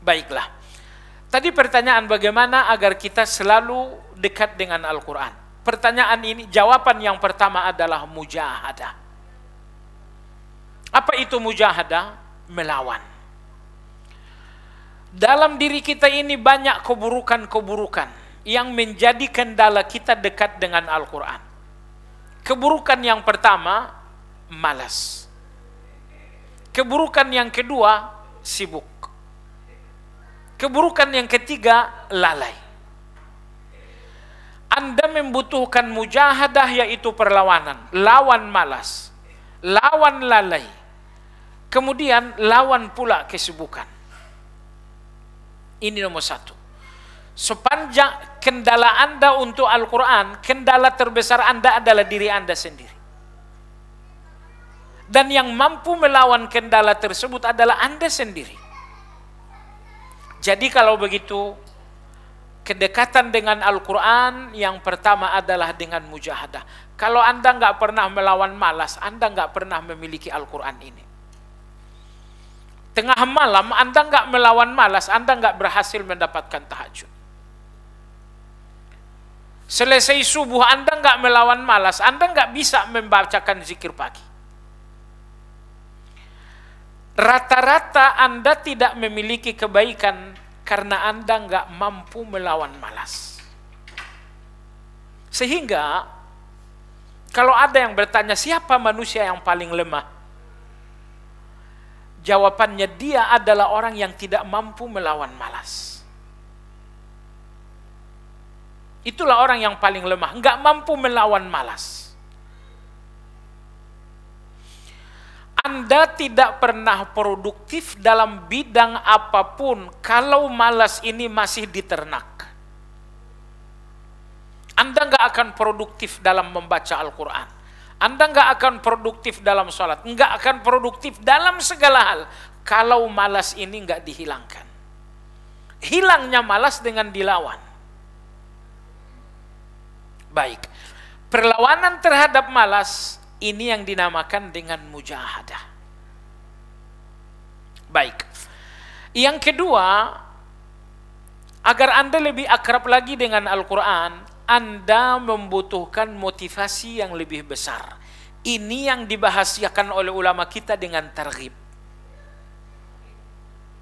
Baiklah. Tadi pertanyaan bagaimana agar kita selalu dekat dengan Al-Quran. Pertanyaan ini, jawaban yang pertama adalah mujahadah. Apa itu mujahadah? Melawan. Dalam diri kita ini banyak keburukan-keburukan yang menjadi kendala kita dekat dengan Al-Quran. Keburukan yang pertama, malas. Keburukan yang kedua, sibuk. Keburukan yang ketiga, lalai. Anda membutuhkan mujahadah yaitu perlawanan. Lawan malas. Lawan lalai. Kemudian lawan pula kesibukan. Ini nomor satu. Sepanjang kendala Anda untuk Al-Quran, kendala terbesar Anda adalah diri Anda sendiri. Dan yang mampu melawan kendala tersebut adalah Anda sendiri. Jadi kalau begitu kedekatan dengan Al-Quran yang pertama adalah dengan mujahadah. Kalau Anda nggak pernah melawan malas, Anda nggak pernah memiliki Al-Quran ini. Tengah malam Anda nggak melawan malas, Anda nggak berhasil mendapatkan tahajud. Selesai subuh Anda nggak melawan malas, Anda nggak bisa membacakan zikir pagi. Rata-rata Anda tidak memiliki kebaikan karena Anda nggak mampu melawan malas. Sehingga kalau ada yang bertanya siapa manusia yang paling lemah? Jawabannya dia adalah orang yang tidak mampu melawan malas. Itulah orang yang paling lemah, nggak mampu melawan malas. Anda tidak pernah produktif dalam bidang apapun kalau malas ini masih diternak. Anda nggak akan produktif dalam membaca Al-Quran. Anda nggak akan produktif dalam sholat, nggak akan produktif dalam segala hal kalau malas ini nggak dihilangkan. Hilangnya malas dengan dilawan. Baik, perlawanan terhadap malas ini yang dinamakan dengan mujahadah. Baik. Yang kedua, agar Anda lebih akrab lagi dengan Al-Quran, Anda membutuhkan motivasi yang lebih besar. Ini yang dibahasiakan oleh ulama kita dengan targhib.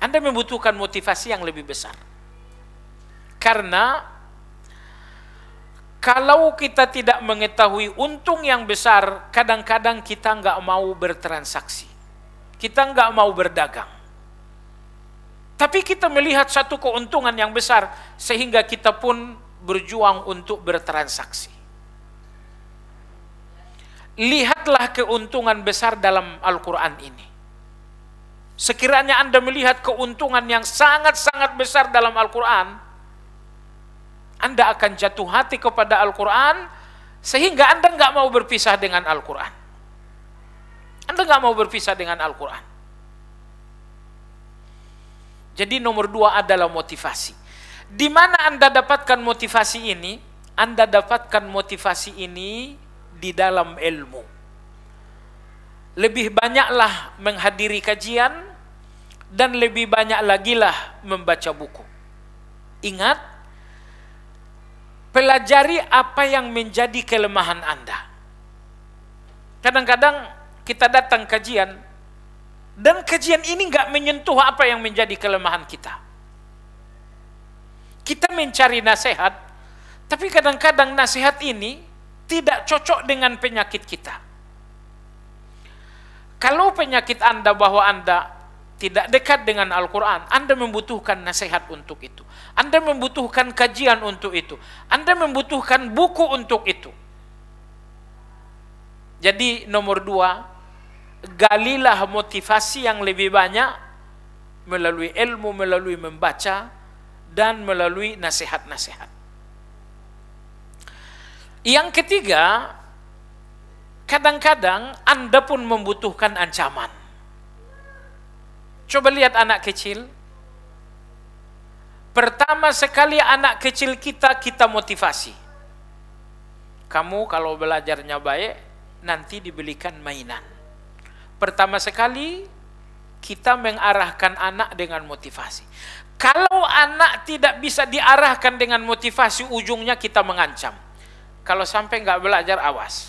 Anda membutuhkan motivasi yang lebih besar. Karena kalau kita tidak mengetahui untung yang besar, kadang-kadang kita nggak mau bertransaksi. Kita nggak mau berdagang. Tapi kita melihat satu keuntungan yang besar, sehingga kita pun berjuang untuk bertransaksi. Lihatlah keuntungan besar dalam Al-Quran ini. Sekiranya Anda melihat keuntungan yang sangat-sangat besar dalam Al-Quran, anda akan jatuh hati kepada Al-Quran sehingga Anda nggak mau berpisah dengan Al-Quran. Anda nggak mau berpisah dengan Al-Quran. Jadi nomor dua adalah motivasi. Di mana Anda dapatkan motivasi ini? Anda dapatkan motivasi ini di dalam ilmu. Lebih banyaklah menghadiri kajian dan lebih banyak lagi lah membaca buku. Ingat, Pelajari apa yang menjadi kelemahan Anda. Kadang-kadang kita datang kajian, dan kajian ini nggak menyentuh apa yang menjadi kelemahan kita. Kita mencari nasihat, tapi kadang-kadang nasihat ini tidak cocok dengan penyakit kita. Kalau penyakit Anda bahwa Anda tidak dekat dengan Al-Quran, Anda membutuhkan nasihat untuk itu. Anda membutuhkan kajian untuk itu. Anda membutuhkan buku untuk itu. Jadi nomor dua, galilah motivasi yang lebih banyak melalui ilmu, melalui membaca, dan melalui nasihat-nasihat. Yang ketiga, kadang-kadang Anda pun membutuhkan ancaman. Coba lihat anak kecil, Pertama sekali anak kecil kita kita motivasi. Kamu kalau belajarnya baik nanti dibelikan mainan. Pertama sekali kita mengarahkan anak dengan motivasi. Kalau anak tidak bisa diarahkan dengan motivasi ujungnya kita mengancam. Kalau sampai nggak belajar awas.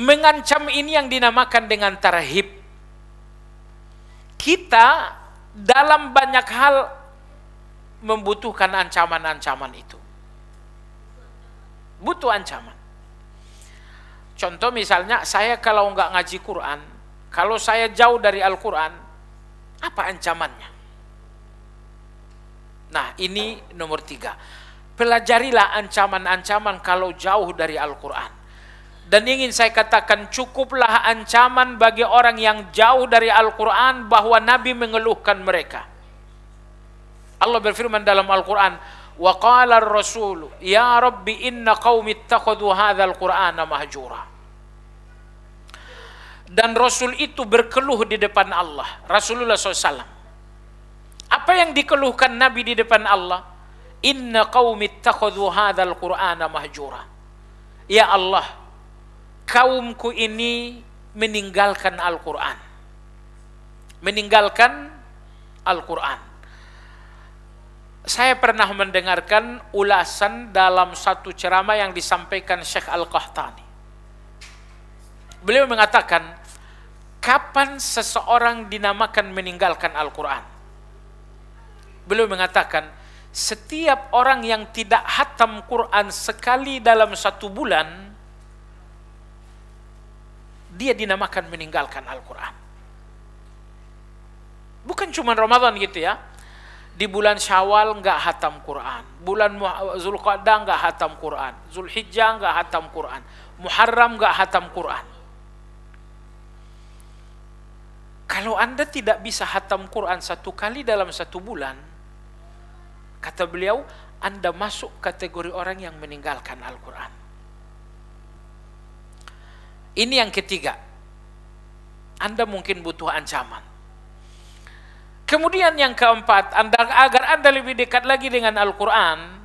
Mengancam ini yang dinamakan dengan tarhib. Kita dalam banyak hal membutuhkan ancaman-ancaman itu. Butuh ancaman. Contoh misalnya, saya kalau nggak ngaji Quran, kalau saya jauh dari Al-Quran, apa ancamannya? Nah, ini nomor tiga. Pelajarilah ancaman-ancaman kalau jauh dari Al-Quran. Dan ingin saya katakan cukuplah ancaman bagi orang yang jauh dari Al-Quran bahwa Nabi mengeluhkan mereka. Allah berfirman dalam Al-Quran, وَقَالَ الرَّسُولُ يَا رَبِّ إِنَّ قَوْمِ اتَّخَذُوا هَذَا الْقُرْآنَ مَهْجُورًا Dan Rasul itu berkeluh di depan Allah. Rasulullah SAW. Apa yang dikeluhkan Nabi di depan Allah? Inna qawmi takhudu hadhal qur'ana mahjura. Ya Allah, kaumku ini meninggalkan Al-Quran. Meninggalkan Al-Quran. Saya pernah mendengarkan ulasan dalam satu ceramah yang disampaikan Syekh Al-Qahtani. Beliau mengatakan, kapan seseorang dinamakan meninggalkan Al-Quran? Beliau mengatakan, setiap orang yang tidak hatam Quran sekali dalam satu bulan, dia dinamakan meninggalkan Al-Quran. Bukan cuma Ramadan gitu ya. Di bulan Syawal nggak hatam Quran, bulan Zulqa'dah nggak hatam Quran, Zulhijjah nggak hatam Quran, Muharram nggak hatam Quran. Kalau anda tidak bisa hatam Quran satu kali dalam satu bulan, kata beliau, anda masuk kategori orang yang meninggalkan Al-Quran. Ini yang ketiga. Anda mungkin butuh ancaman. Kemudian yang keempat, anda, agar Anda lebih dekat lagi dengan Al-Quran,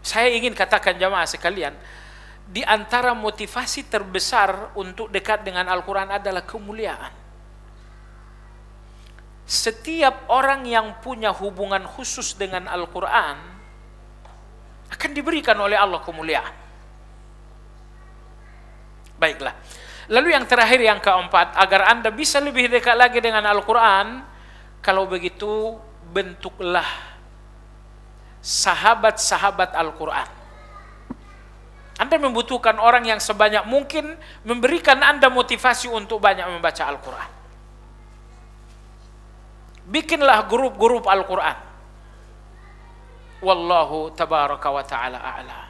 saya ingin katakan jamaah sekalian, di antara motivasi terbesar untuk dekat dengan Al-Quran adalah kemuliaan. Setiap orang yang punya hubungan khusus dengan Al-Quran akan diberikan oleh Allah kemuliaan. Baiklah. Lalu yang terakhir yang keempat, agar Anda bisa lebih dekat lagi dengan Al-Qur'an, kalau begitu bentuklah sahabat-sahabat Al-Qur'an. Anda membutuhkan orang yang sebanyak mungkin memberikan Anda motivasi untuk banyak membaca Al-Qur'an. Bikinlah grup-grup Al-Qur'an. Wallahu tabaraka wa taala a'lam.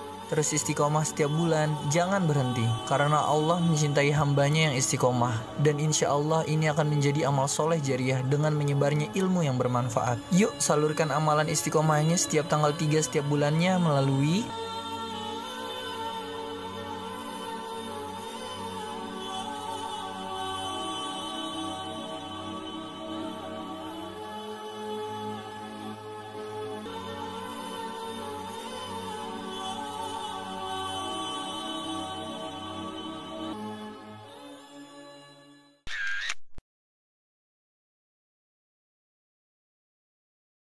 Terus istiqomah setiap bulan, jangan berhenti. Karena Allah mencintai hambanya yang istiqomah. Dan insya Allah ini akan menjadi amal soleh jariah dengan menyebarnya ilmu yang bermanfaat. Yuk salurkan amalan istiqomahnya setiap tanggal 3 setiap bulannya melalui